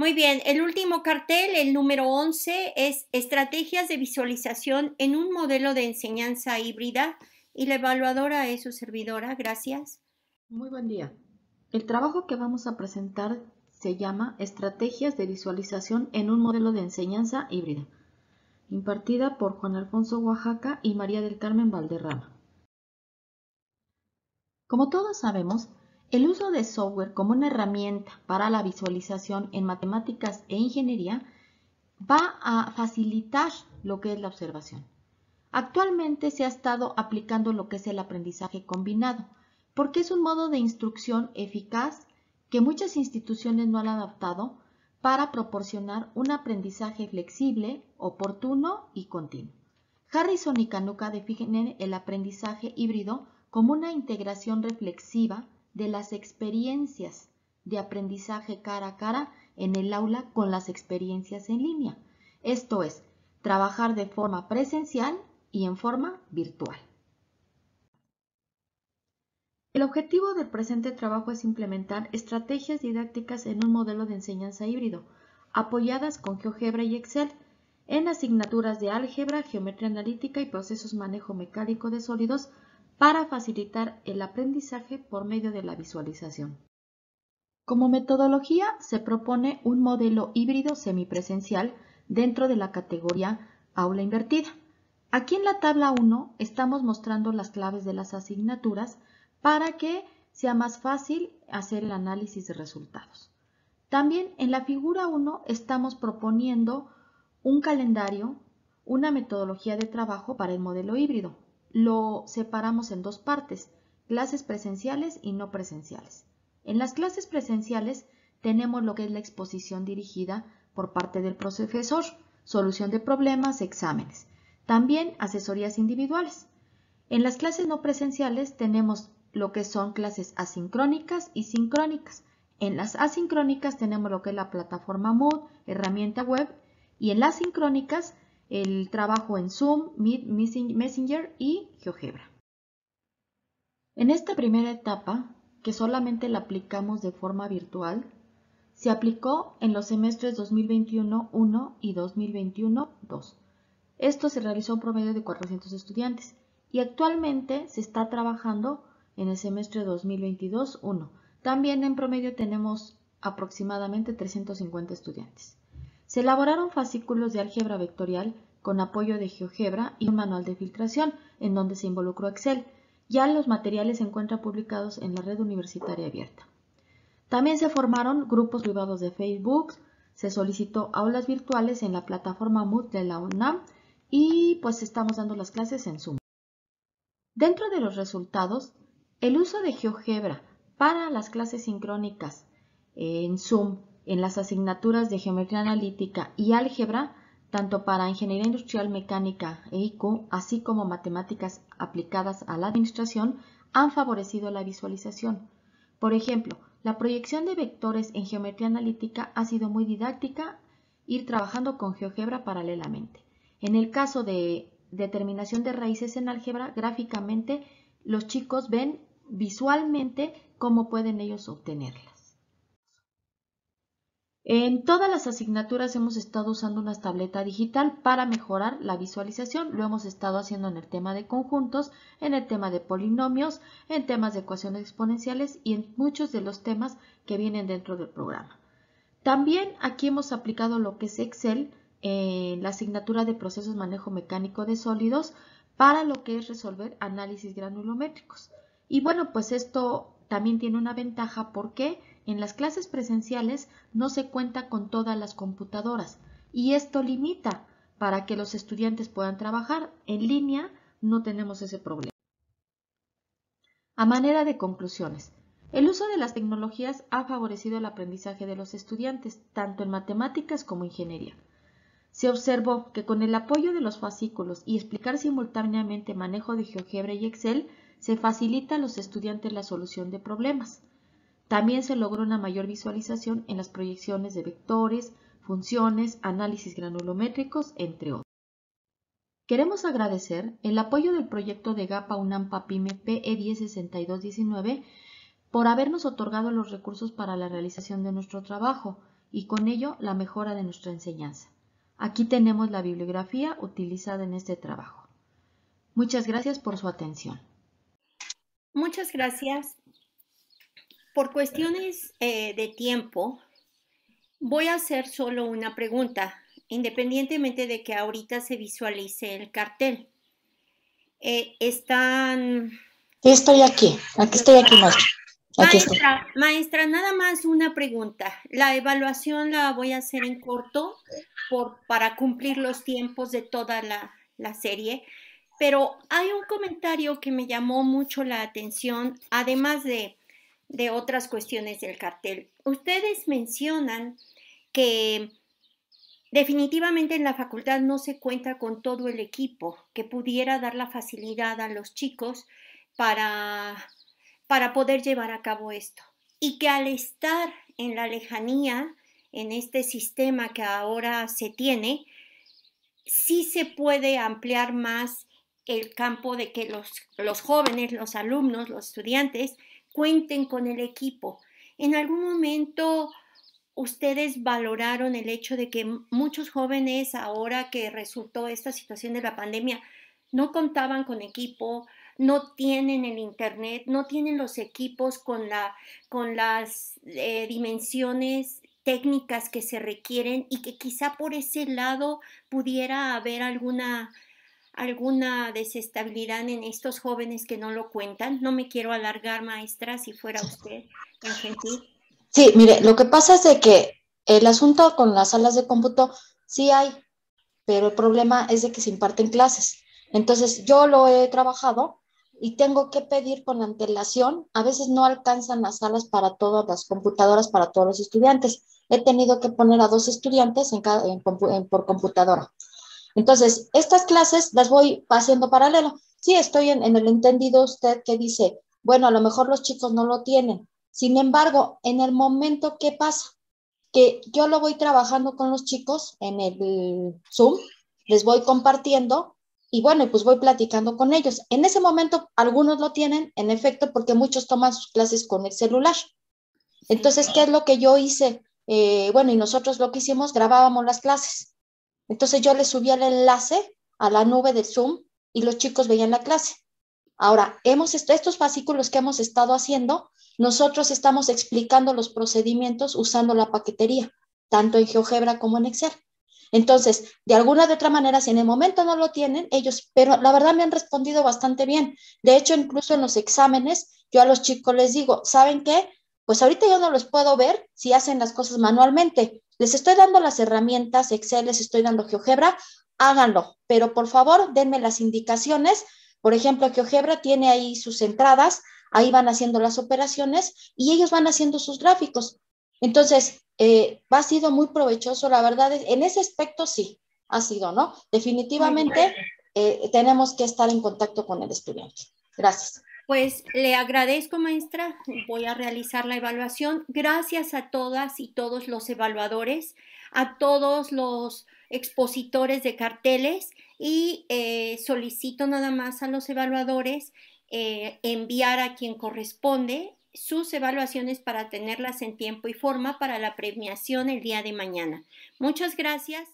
Muy bien, el último cartel, el número 11, es estrategias de visualización en un modelo de enseñanza híbrida y la evaluadora es su servidora. Gracias. Muy buen día. El trabajo que vamos a presentar se llama Estrategias de visualización en un modelo de enseñanza híbrida, impartida por Juan Alfonso Oaxaca y María del Carmen Valderrama. Como todos sabemos, el uso de software como una herramienta para la visualización en matemáticas e ingeniería va a facilitar lo que es la observación. Actualmente se ha estado aplicando lo que es el aprendizaje combinado, porque es un modo de instrucción eficaz que muchas instituciones no han adaptado para proporcionar un aprendizaje flexible, oportuno y continuo. Harrison y Kanuka definen el aprendizaje híbrido como una integración reflexiva de las experiencias de aprendizaje cara a cara en el aula con las experiencias en línea. Esto es, trabajar de forma presencial y en forma virtual. El objetivo del presente trabajo es implementar estrategias didácticas en un modelo de enseñanza híbrido, apoyadas con GeoGebra y Excel, en asignaturas de álgebra, geometría analítica y procesos manejo mecánico de sólidos para facilitar el aprendizaje por medio de la visualización. Como metodología se propone un modelo híbrido semipresencial dentro de la categoría aula invertida. Aquí en la tabla 1 estamos mostrando las claves de las asignaturas para que sea más fácil hacer el análisis de resultados. También en la figura 1 estamos proponiendo un calendario, una metodología de trabajo para el modelo híbrido, lo separamos en dos partes, clases presenciales y no presenciales. En las clases presenciales tenemos lo que es la exposición dirigida por parte del profesor, solución de problemas, exámenes. También asesorías individuales. En las clases no presenciales tenemos lo que son clases asincrónicas y sincrónicas. En las asincrónicas tenemos lo que es la plataforma Mood, herramienta web, y en las sincrónicas el trabajo en Zoom, Meet, Messenger y GeoGebra. En esta primera etapa, que solamente la aplicamos de forma virtual, se aplicó en los semestres 2021-1 y 2021-2. Esto se realizó un promedio de 400 estudiantes y actualmente se está trabajando en el semestre 2022-1. También en promedio tenemos aproximadamente 350 estudiantes. Se elaboraron fascículos de álgebra vectorial con apoyo de GeoGebra y un manual de filtración, en donde se involucró Excel. Ya los materiales se encuentran publicados en la red universitaria abierta. También se formaron grupos privados de Facebook, se solicitó aulas virtuales en la plataforma Moodle de la UNAM y pues estamos dando las clases en Zoom. Dentro de los resultados, el uso de GeoGebra para las clases sincrónicas en Zoom en las asignaturas de geometría analítica y álgebra, tanto para ingeniería industrial mecánica e IQ, así como matemáticas aplicadas a la administración, han favorecido la visualización. Por ejemplo, la proyección de vectores en geometría analítica ha sido muy didáctica ir trabajando con GeoGebra paralelamente. En el caso de determinación de raíces en álgebra, gráficamente los chicos ven visualmente cómo pueden ellos obtenerla. En todas las asignaturas hemos estado usando una tableta digital para mejorar la visualización. Lo hemos estado haciendo en el tema de conjuntos, en el tema de polinomios, en temas de ecuaciones exponenciales y en muchos de los temas que vienen dentro del programa. También aquí hemos aplicado lo que es Excel en la asignatura de procesos manejo mecánico de sólidos para lo que es resolver análisis granulométricos. Y bueno, pues esto también tiene una ventaja porque en las clases presenciales no se cuenta con todas las computadoras y esto limita para que los estudiantes puedan trabajar. En línea no tenemos ese problema. A manera de conclusiones, el uso de las tecnologías ha favorecido el aprendizaje de los estudiantes, tanto en matemáticas como ingeniería. Se observó que con el apoyo de los fascículos y explicar simultáneamente manejo de GeoGebra y Excel, se facilita a los estudiantes la solución de problemas. También se logró una mayor visualización en las proyecciones de vectores, funciones, análisis granulométricos, entre otros. Queremos agradecer el apoyo del proyecto de GAPA UNAMPA PYME PE106219 por habernos otorgado los recursos para la realización de nuestro trabajo y con ello la mejora de nuestra enseñanza. Aquí tenemos la bibliografía utilizada en este trabajo. Muchas gracias por su atención. Muchas gracias. Por cuestiones eh, de tiempo, voy a hacer solo una pregunta, independientemente de que ahorita se visualice el cartel. Eh, están... Estoy aquí, aquí estoy aquí, maestra. maestra, maestra, nada más una pregunta. La evaluación la voy a hacer en corto por, para cumplir los tiempos de toda la, la serie pero hay un comentario que me llamó mucho la atención, además de de otras cuestiones del cartel. Ustedes mencionan que definitivamente en la facultad no se cuenta con todo el equipo que pudiera dar la facilidad a los chicos para, para poder llevar a cabo esto. Y que al estar en la lejanía, en este sistema que ahora se tiene, sí se puede ampliar más el campo de que los, los jóvenes, los alumnos, los estudiantes, cuenten con el equipo. En algún momento ustedes valoraron el hecho de que muchos jóvenes, ahora que resultó esta situación de la pandemia, no contaban con equipo, no tienen el internet, no tienen los equipos con, la, con las eh, dimensiones técnicas que se requieren y que quizá por ese lado pudiera haber alguna alguna desestabilidad en estos jóvenes que no lo cuentan? No me quiero alargar, maestra, si fuera usted Sí, mire, lo que pasa es de que el asunto con las salas de cómputo sí hay, pero el problema es de que se imparten clases. Entonces, yo lo he trabajado y tengo que pedir con antelación. A veces no alcanzan las salas para todas las computadoras, para todos los estudiantes. He tenido que poner a dos estudiantes en cada, por computadora. Entonces, estas clases las voy pasando paralelo. Sí, estoy en, el entendido usted que dice, bueno, a lo mejor los chicos no lo tienen. Sin embargo, en el momento que pasa, que yo lo voy trabajando con los chicos en el Zoom, les voy compartiendo y bueno, pues voy platicando con ellos. En ese momento, algunos lo tienen, en efecto, porque muchos toman sus clases con el celular. Entonces, ¿qué es lo que yo hice? Eh, bueno, y nosotros lo que hicimos, grabábamos las clases. Entonces yo les subía el enlace a la nube del Zoom y los chicos veían la clase. Ahora, hemos, estos fascículos que hemos estado haciendo, nosotros estamos explicando los procedimientos usando la paquetería, tanto en GeoGebra como en Excel. Entonces, de alguna de otra manera, si en el momento no lo tienen, ellos, pero la verdad me han respondido bastante bien. De hecho, incluso en los exámenes, yo a los chicos les digo, ¿saben qué? Pues ahorita yo no los puedo ver si hacen las cosas manualmente. Les estoy dando las herramientas Excel, les estoy dando GeoGebra, háganlo, pero por favor denme las indicaciones. Por ejemplo, GeoGebra tiene ahí sus entradas, ahí van haciendo las operaciones y ellos van haciendo sus gráficos. Entonces, ha eh, sido muy provechoso, la verdad, en ese aspecto sí, ha sido, ¿no? Definitivamente eh, tenemos que estar en contacto con el estudiante. Gracias. Pues le agradezco, maestra. Voy a realizar la evaluación. Gracias a todas y todos los evaluadores, a todos los expositores de carteles y eh, solicito nada más a los evaluadores eh, enviar a quien corresponde sus evaluaciones para tenerlas en tiempo y forma para la premiación el día de mañana. Muchas gracias.